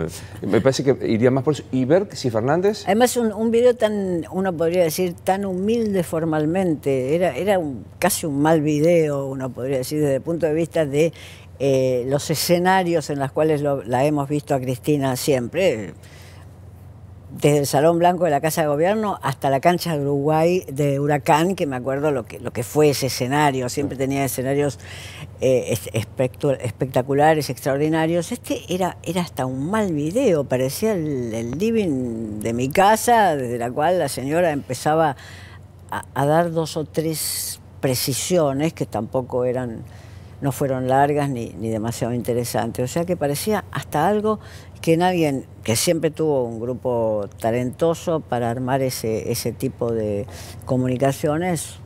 S1: me parece que iría más por eso. Y Bert, si Fernández. Además, un, video tan, uno podría
S2: decir, tan humilde formalmente. Era, era casi un mal video, uno podría decir, desde el punto de vista de eh, los escenarios en los cuales la hemos visto a Cristina siempre desde el Salón Blanco de la Casa de Gobierno hasta la cancha de Uruguay de Huracán, que me acuerdo lo que, lo que fue ese escenario, siempre mm. tenía escenarios eh, espectaculares, extraordinarios. Este era, era hasta un mal video, parecía el, living de mi casa, desde la cual la señora empezaba a, dar dos o tres precisiones que tampoco eran no fueron largas ni, ni, demasiado interesantes. O sea que parecía hasta algo que nadie, alguien que siempre tuvo un grupo talentoso para armar ese, ese tipo de comunicaciones,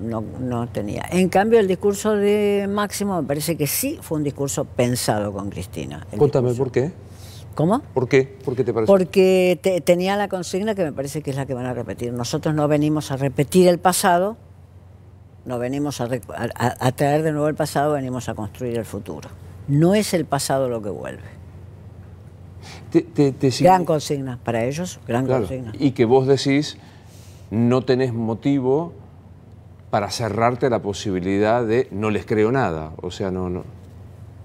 S2: no, no, tenía. En cambio, el discurso de Máximo me parece que sí fue un discurso pensado con Cristina. Cuéntame, ¿por qué?
S1: ¿Cómo? ¿Por qué? ¿Por qué te parece?
S2: Porque tenía la consigna que me parece que es la que van a repetir. Nosotros no venimos a repetir el pasado, no venimos a traer de nuevo el pasado, venimos a construir el futuro. No es el pasado lo que vuelve gran consigna, para ellos, gran consigna. Y
S1: que vos decís, no tenés motivo para cerrarte la posibilidad de no les creo nada, o sea, no... no.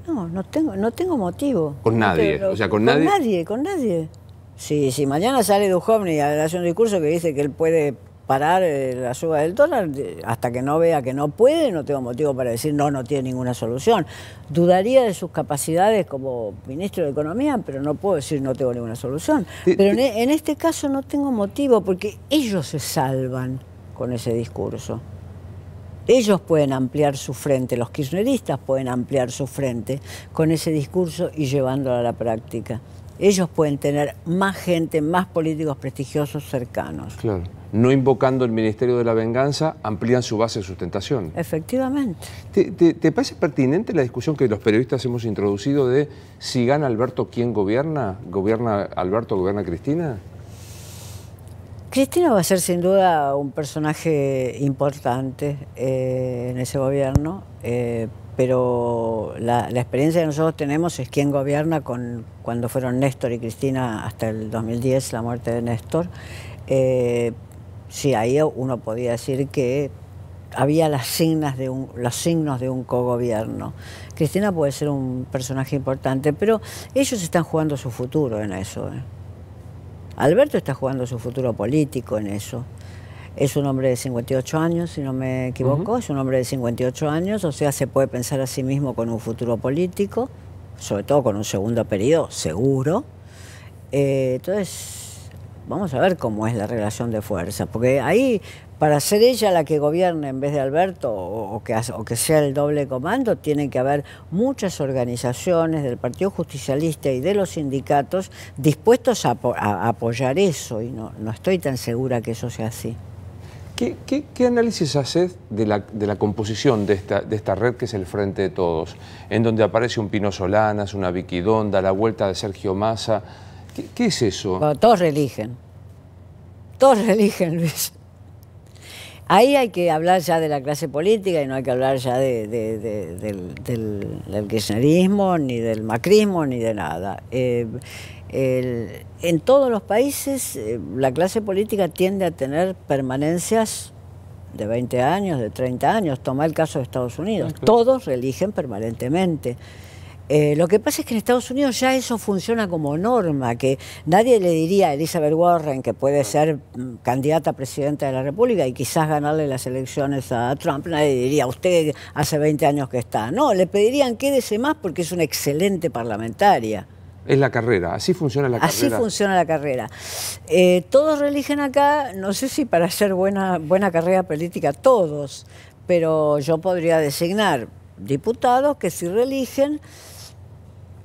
S2: No, no tengo, no tengo motivo. Con nadie, o sea, con, nadie. Con nadie, con nadie. Si, mañana sale Duhovni y hace un discurso que dice que él puede parar eh, la suba del dólar hasta que no vea que no puede, no tengo motivo para decir no, no tiene ninguna solución. Dudaría de sus capacidades como ministro de Economía, pero no puedo decir no tengo ninguna solución. Pero e, en, este caso no tengo motivo porque ellos se salvan con ese discurso. Ellos pueden ampliar su frente, los kirchneristas pueden ampliar su frente con ese discurso y llevándolo a la práctica ellos pueden tener más gente, más políticos prestigiosos cercanos.
S1: Claro. No invocando el Ministerio de la Venganza, amplían su base de sustentación. Efectivamente. ¿Te, parece pertinente la discusión que los periodistas hemos introducido de si gana Alberto, ¿quién gobierna? ¿Gobierna Alberto, gobierna Cristina?
S2: Cristina va a ser sin duda un personaje importante eh, en ese gobierno. Eh, pero la, experiencia que nosotros tenemos es quién gobierna cuando fueron Néstor y Cristina hasta el 2010, la muerte de Néstor. Eh, sí, ahí uno podía decir que había las signas de los signos de un cogobierno. Cristina puede ser un personaje importante, pero ellos están jugando su futuro en eso. Eh. Alberto está jugando su futuro político en eso. Es un hombre de 58 años, si no me equivoco, es un hombre de 58 años, o sea, se puede pensar a sí mismo con un futuro político, sobre todo con un segundo periodo, seguro. Eh, entonces, vamos a ver cómo es la relación de fuerza, porque ahí, para ser ella la que gobierne en vez de Alberto o, que, que sea el doble comando, tiene que haber muchas organizaciones del Partido Justicialista y de los sindicatos dispuestos a, a apoyar eso, y no, no estoy tan segura que eso sea así.
S1: ¿Qué, análisis haces de la, composición de esta, red que es el Frente de Todos? En donde aparece un Pino Solanas, una Viquidonda, la vuelta de Sergio Massa. ¿Qué, es eso?
S2: todos religen. Todos religen, Luis. Ahí hay que hablar ya de la clase política y no hay que hablar ya de, del, kirchnerismo, ni del macrismo, ni de nada. Eh, el, en todos los países eh, la clase política tiende a tener permanencias de 20 años, de 30 años. Toma el caso de Estados Unidos. Todos eligen permanentemente. Eh, lo que pasa es que en Estados Unidos ya eso funciona como norma, que nadie le diría a Elizabeth Warren que puede ser mm, candidata a presidenta de la República y quizás ganarle las elecciones a Trump, nadie diría, usted hace 20 años que está. No, le pedirían quédese más porque es una excelente parlamentaria.
S1: Es la carrera, así funciona la carrera. Así funciona
S2: la carrera. Eh, todos religen acá, no sé si para hacer buena, buena carrera política, todos, pero yo podría designar diputados que si religen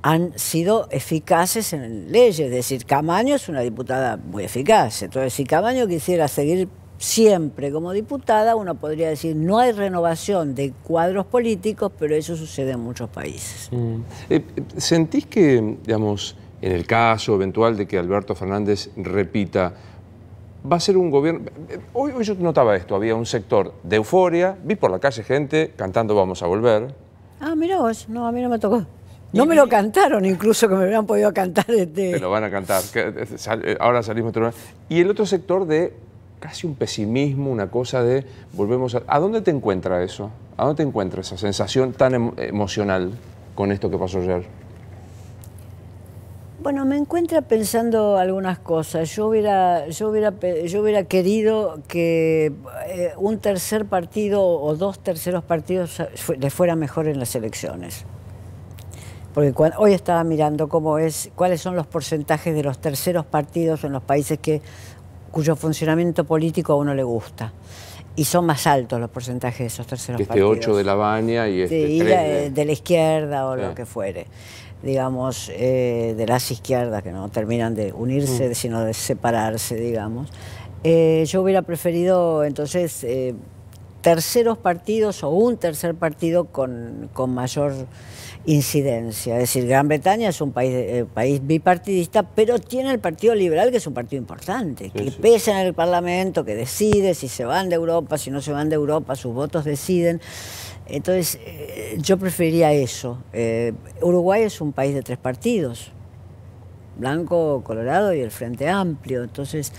S2: han sido eficaces en leyes. Es decir, Camaño es una diputada muy eficaz. Entonces, si Camaño quisiera seguir siempre como diputada, uno podría decir, no hay renovación de cuadros políticos, pero eso sucede en muchos países.
S1: Mm. Eh, ¿Sentís que, digamos, en el caso eventual de que Alberto Fernández repita, va a ser un gobierno... Eh, hoy, yo notaba esto, había un sector de euforia, vi por la calle gente cantando Vamos a volver.
S2: Ah, mira vos, no, a mí no me tocó. No me lo cantaron, incluso que me hubieran podido cantar. Este...
S1: Me lo van a cantar. Eh, ahora salimos. Y el otro sector de casi un pesimismo, una cosa de volvemos a... ¿A dónde te encuentra eso? ¿A dónde te encuentra esa sensación tan emocional con esto que pasó ayer?
S2: Bueno, me encuentra pensando algunas cosas. Yo hubiera, yo hubiera, yo hubiera querido que eh, un tercer partido o dos terceros partidos le fuera mejor en las elecciones. Porque hoy estaba mirando cómo es, cuáles son los porcentajes de los terceros partidos en los países que cuyo funcionamiento político a uno le gusta. Y son más altos los porcentajes de esos terceros este partidos. Este 8
S1: de la Baña y este eh, de,
S2: la izquierda o lo ah. que fuere. Digamos, eh, de las izquierdas que no terminan de unirse, mm. sino de separarse, digamos. Eh, yo hubiera preferido entonces terceros partidos o un tercer partido con, mayor incidencia. Es decir, Gran Bretaña es un país, eh, país bipartidista, pero tiene el Partido Liberal, que es un partido importante, que pesa en el Parlamento, que decide si se van de Europa, si no se van de Europa, sus votos deciden. Entonces, eh, yo preferiría eso. Eh, Uruguay es un país de tres partidos, Blanco, Colorado y el Frente Amplio. Entonces,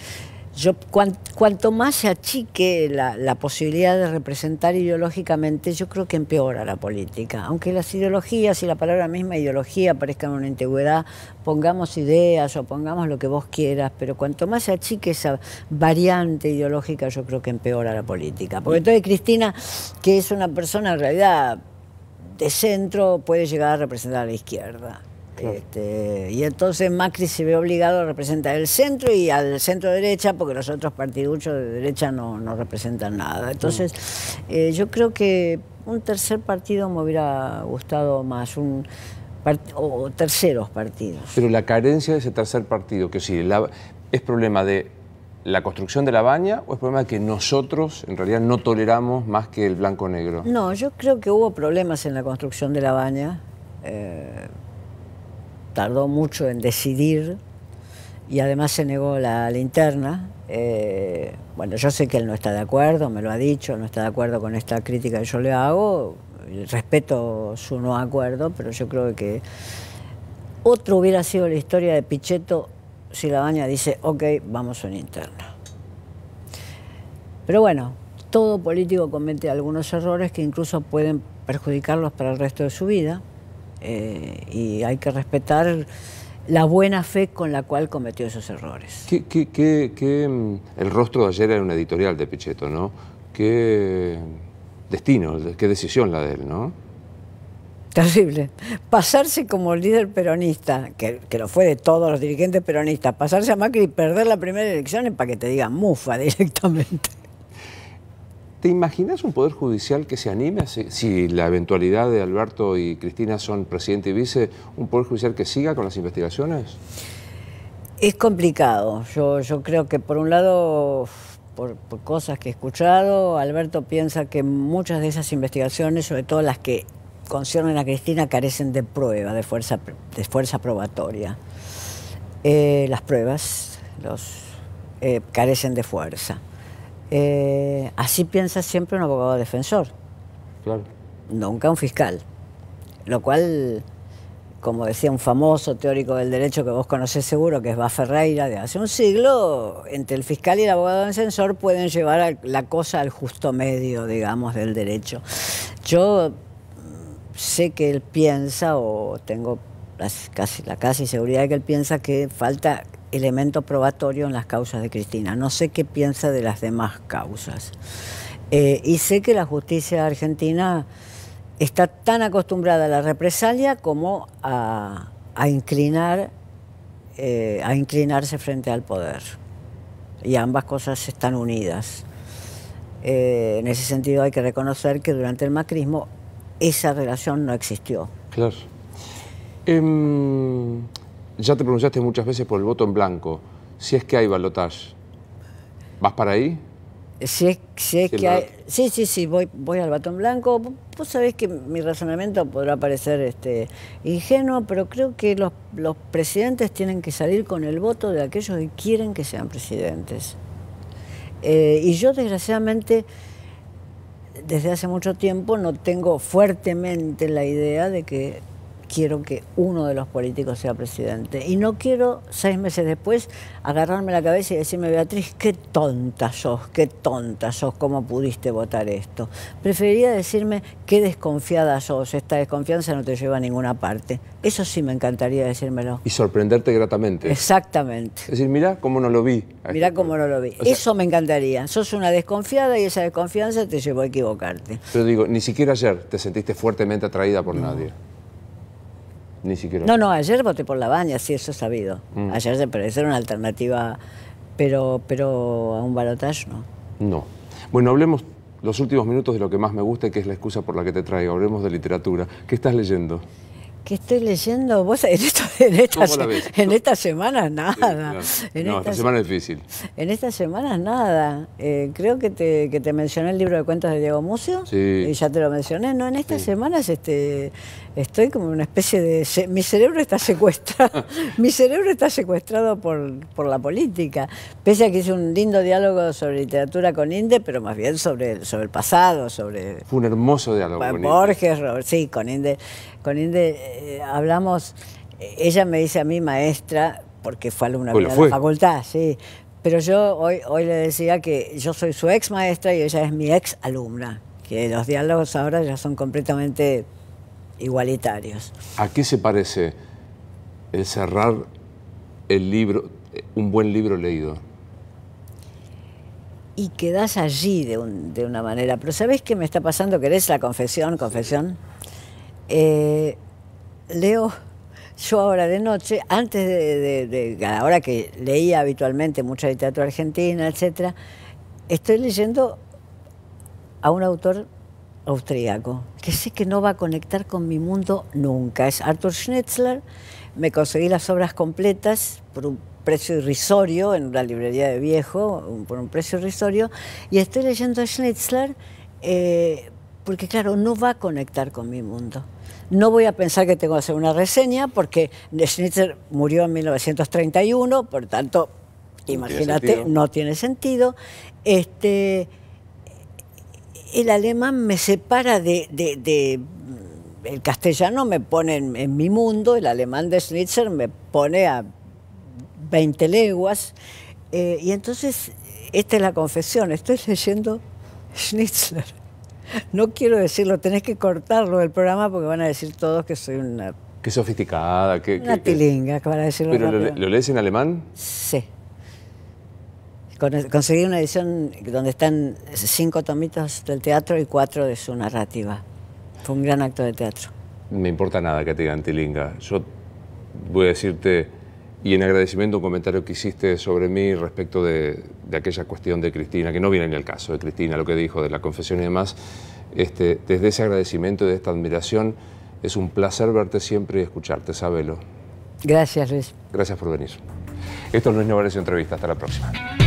S2: yo, cuanto más se achique la, posibilidad de representar ideológicamente, yo creo que empeora la política. Aunque las ideologías y la palabra misma ideología parezcan una integridad, pongamos ideas o pongamos lo que vos quieras, pero cuanto más se achique esa variante ideológica, yo creo que empeora la política. Porque entonces Cristina, que es una persona en realidad de centro, puede llegar a representar a la izquierda. Este, y entonces Macri se ve obligado a representar el centro y al centro derecha, porque los otros partiduchos de derecha no, no representan nada. Entonces, mm. eh, yo creo que un tercer partido me hubiera gustado más, un o terceros partidos.
S1: Pero la carencia de ese tercer partido, que sí, es problema de la construcción de la baña o es problema de que nosotros en realidad no toleramos más que el blanco-negro?
S2: No, yo creo que hubo problemas en la construcción de la baña. Eh, tardó mucho en decidir y además se negó la linterna. Eh, bueno, yo sé que él no está de acuerdo, me lo ha dicho, no está de acuerdo con esta crítica que yo le hago, respeto su no acuerdo, pero yo creo que otro hubiera sido la historia de Pichetto si la baña dice, ok, vamos a una interna. Pero bueno, todo político comete algunos errores que incluso pueden perjudicarlos para el resto de su vida. Eh, y hay que respetar la buena fe con la cual cometió esos errores.
S1: ¿Qué, mm, el rostro de ayer era una editorial de Pichetto, ¿no? Qué destino, qué decisión la de él, ¿no?
S2: Terrible. Pasarse como líder peronista,
S1: que, que, lo fue de todos
S2: los dirigentes peronistas, pasarse a Macri y perder la primera elección es para que te digan mufa directamente.
S1: ¿Te imaginas un poder judicial que se anime, si, la eventualidad de Alberto y Cristina son presidente y vice, un poder judicial que siga con las investigaciones?
S2: Es complicado. Yo, creo que por un lado, por, cosas que he escuchado, Alberto piensa que muchas de esas investigaciones, sobre todo las que conciernen a Cristina, carecen de prueba, de fuerza, de fuerza probatoria. Eh, las pruebas los, eh, carecen de fuerza. Eh, así piensa siempre un abogado defensor. Claro. Nunca un fiscal. Lo cual, como decía un famoso teórico del derecho que vos conocés seguro, que es Bá Ferreira, de hace un siglo, entre el fiscal y el abogado defensor pueden llevar la cosa al justo medio, digamos, del derecho. Yo mm, sé que él piensa, o tengo casi, la casi seguridad de que él piensa que falta elemento probatorio en las causas de Cristina. No sé qué piensa de las demás causas. Eh, y sé que la justicia argentina está tan acostumbrada a la represalia como a, inclinar, eh, a inclinarse frente al poder. Y ambas cosas están unidas. Eh, en ese sentido hay que reconocer que durante el macrismo esa relación no existió.
S1: Claro. Em, ya te pronunciaste muchas veces por el voto en blanco. Si es que hay balotaje, ¿vas para ahí? Si es, que hay...
S2: Sí, sí, sí, voy, voy al en blanco. Vos sabés que mi razonamiento podrá parecer este, ingenuo, pero creo que los, presidentes tienen que salir con el voto de aquellos que quieren que sean presidentes. Eh, y yo, desgraciadamente, desde hace mucho tiempo no tengo fuertemente la idea de que quiero que uno de los políticos sea presidente. Y no quiero seis meses después agarrarme la cabeza y decirme, Beatriz, qué tonta sos, qué tonta sos, cómo pudiste votar esto. Preferiría decirme, qué desconfiada sos, esta desconfianza no te lleva a ninguna parte. Eso sí me encantaría decírmelo.
S1: Y sorprenderte gratamente.
S2: Exactamente. Es
S1: decir, mirá cómo no lo vi.
S2: Este mirá cómo no lo vi. Eso me encantaría. Sos una desconfiada y esa desconfianza te llevó a equivocarte.
S1: Pero digo, ni siquiera ayer te sentiste fuertemente atraída por nadie. No,
S2: no, ayer voté por la baña, sí, eso es sabido. Mm. Ayer se pareció una alternativa, pero, pero a un balotaje no.
S1: No. Bueno, hablemos los últimos minutos de lo que más me gusta y que es la excusa por la que te traigo. Hablemos de literatura. ¿Qué estás leyendo?
S2: que estoy leyendo, vos en, estas semanas nada. no, en esta, semana es difícil. En estas semanas nada. Eh, creo que te, que te mencioné el libro de cuentos de Diego Mucio, sí. y ya te lo mencioné, ¿no? En estas semanas este, estoy como una especie de... mi cerebro está secuestrado, mi cerebro está secuestrado por, por la política, pese a que hice un lindo diálogo sobre literatura con Inde, pero más bien sobre, sobre el pasado, sobre...
S1: Fue un hermoso diálogo. con
S2: Borges, sí, con Inde. Con Inde eh, hablamos, ella me dice a mí maestra, porque fue alumna de la facultad, sí. Pero yo hoy, hoy le decía que yo soy su ex maestra y ella es mi ex alumna, que los diálogos ahora ya son completamente igualitarios.
S1: ¿A qué se parece el cerrar el libro, un buen libro leído?
S2: y quedas allí de, una manera. Pero ¿sabés qué me está pasando? ¿Querés la confesión? ¿Confesión? Eh, leo yo ahora de noche, antes de, la hora que leía habitualmente mucha literatura argentina, etcétera, estoy leyendo a un autor austríaco que sé que no va a conectar con mi mundo nunca. Es Arthur Schnitzler. Me conseguí las obras completas por un precio irrisorio en una librería de viejo, por un precio irrisorio, y estoy leyendo a Schnitzler eh, porque, claro, no va a conectar con mi mundo. No voy a pensar que tengo que hacer una reseña porque Schnitzer murió en 1931, por tanto, imagínate, no, tiene sentido. Este, el alemán me separa de, el castellano me pone en, mi mundo, el alemán de Schnitzer me pone a 20 leguas. Eh, y entonces, esta es la confesión, estoy leyendo Schnitzler. No quiero decirlo, tenés que cortarlo del programa porque van a decir todos que soy una...
S1: Qué sofisticada, qué... Una tilinga, para decirlo ¿Pero lo lees en alemán?
S2: Sí. Conseguí una edición donde están cinco tomitos del teatro y cuatro de su narrativa. Fue un gran acto de teatro.
S1: Me importa nada que te digan tilinga. Yo voy a decirte y en agradecimiento un comentario que hiciste sobre mí respecto de, aquella cuestión de Cristina, que no viene ni al caso de Cristina, lo que dijo de la confesión y demás. Este, desde ese agradecimiento y de esta admiración, es un placer verte siempre y escucharte, sábelo.
S2: Gracias, Luis.
S1: Gracias por venir. Esto es Luis Novares Entrevista. Hasta la próxima.